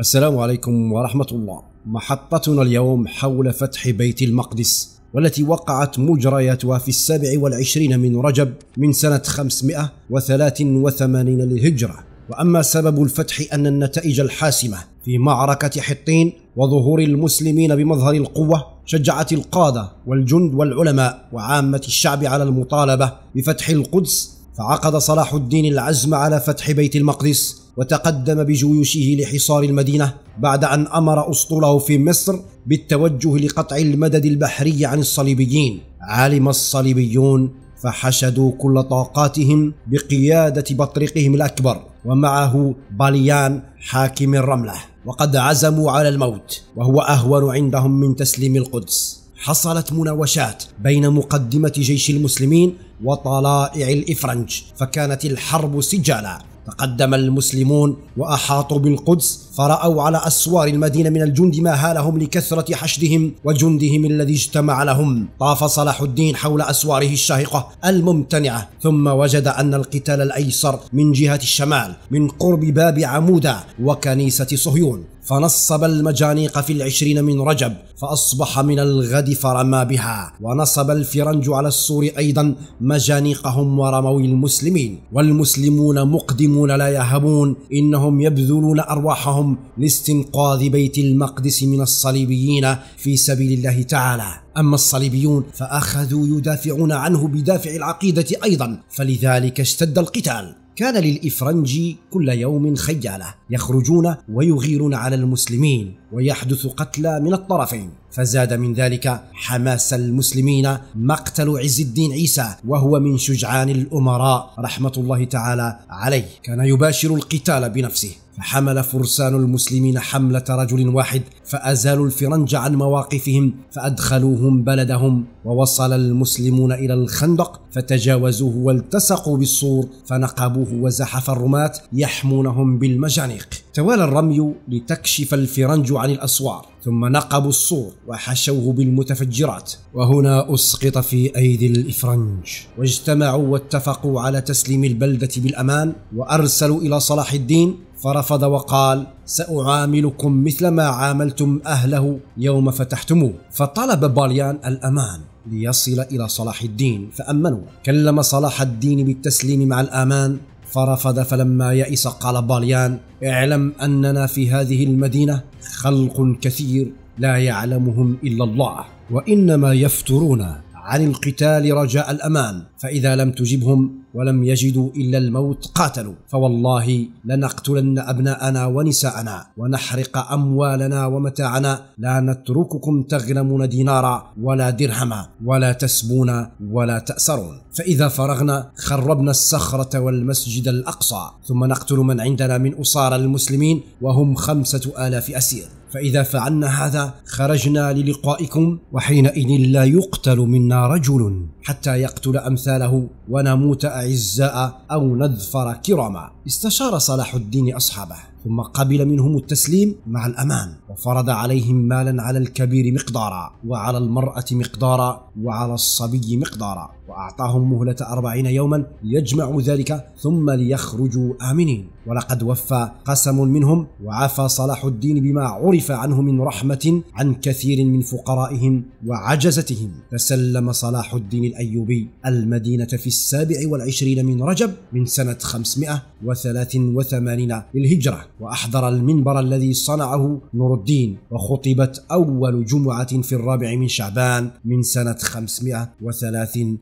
السلام عليكم ورحمة الله. محطتنا اليوم حول فتح بيت المقدس والتي وقعت مجرياتها في السابع والعشرين من رجب من سنة 583 للهجرة وأما سبب الفتح أن النتائج الحاسمة في معركة حطين وظهور المسلمين بمظهر القوة شجعت القادة والجند والعلماء وعامة الشعب على المطالبة بفتح القدس فعقد صلاح الدين العزم على فتح بيت المقدس وتقدم بجيوشه لحصار المدينة بعد أن أمر أسطوله في مصر بالتوجه لقطع المدد البحري عن الصليبيين علم الصليبيون فحشدوا كل طاقاتهم بقيادة بطريقهم الأكبر ومعه باليان حاكم الرملة وقد عزموا على الموت وهو أهون عندهم من تسليم القدس حصلت مناوشات بين مقدمة جيش المسلمين وطلائع الإفرنج فكانت الحرب سجالا تقدم المسلمون وأحاطوا بالقدس فرأوا على أسوار المدينة من الجند ما هالهم لكثرة حشدهم وجندهم الذي اجتمع لهم طاف صلاح الدين حول أسواره الشاهقة الممتنعة ثم وجد أن القتال الأيسر من جهة الشمال من قرب باب عمودة وكنيسة صهيون فنصب المجانيق في العشرين من رجب فأصبح من الغد فرمى بها ونصب الفرنج على السور أيضا مجانيقهم ورموا المسلمين والمسلمون مقدمون لا يهبون إنهم يبذلون أرواحهم لاستنقاذ بيت المقدس من الصليبيين في سبيل الله تعالى أما الصليبيون فأخذوا يدافعون عنه بدافع العقيدة أيضا فلذلك اشتد القتال كان للإفرنج كل يوم خيالة يخرجون ويغيرون على المسلمين ويحدث قتلى من الطرفين فزاد من ذلك حماس المسلمين مقتل عز الدين عيسى وهو من شجعان الأمراء رحمة الله تعالى عليه كان يباشر القتال بنفسه فحمل فرسان المسلمين حملة رجل واحد فأزالوا الفرنج عن مواقفهم فأدخلوهم بلدهم ووصل المسلمون إلى الخندق فتجاوزوه والتصقوا بالسور فنقبوه وزحف الرماة يحمونهم بالمجانيق توالى الرمي لتكشف الفرنج عن الأسوار ثم نقبوا السور وحشوه بالمتفجرات وهنا أسقط في أيدي الإفرنج واجتمعوا واتفقوا على تسليم البلدة بالأمان وأرسلوا إلى صلاح الدين فرفض وقال سأعاملكم مثل ما عاملتم أهله يوم فتحتموه فطلب باليان الأمان ليصل إلى صلاح الدين فأمنوا كلم صلاح الدين بالتسليم مع الأمان فرفض فلما يئس قال باليان اعلم أننا في هذه المدينة خلق كثير لا يعلمهم إلا الله وإنما يفترون عن القتال رجاء الأمان فإذا لم تجبهم ولم يجدوا إلا الموت قاتلوا فوالله لنقتلن أبناءنا ونساءنا ونحرق أموالنا ومتاعنا لا نترككم تغنمون دينارا ولا درهما ولا تسبون ولا تأسرون فإذا فرغنا خربنا الصخرة والمسجد الأقصى ثم نقتل من عندنا من أسارى المسلمين وهم خمسة آلاف أسير فإذا فعلنا هذا خرجنا للقائكم وحينئذ لا يقتل منا رجل حتى يقتل أمثاله ونموت أعزاء أو نذفر كرما استشار صلاح الدين أصحابه ثم قبل منهم التسليم مع الأمان وفرض عليهم مالا على الكبير مقدارا وعلى المرأة مقدارا وعلى الصبي مقدارا وأعطاهم مهلة أربعين يوما يجمع ذلك ثم ليخرجوا آمنين ولقد وفى قسم منهم وعفى صلاح الدين بما عرف عنه من رحمة عن كثير من فقرائهم وعجزتهم فسلم صلاح الدين الأيوبي المدينة في السابع والعشرين من رجب من سنة 583 للهجرة وأحضر المنبر الذي صنعه نور الدين وخطبت أول جمعة في الرابع من شعبان من سنة 583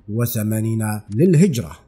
للهجرة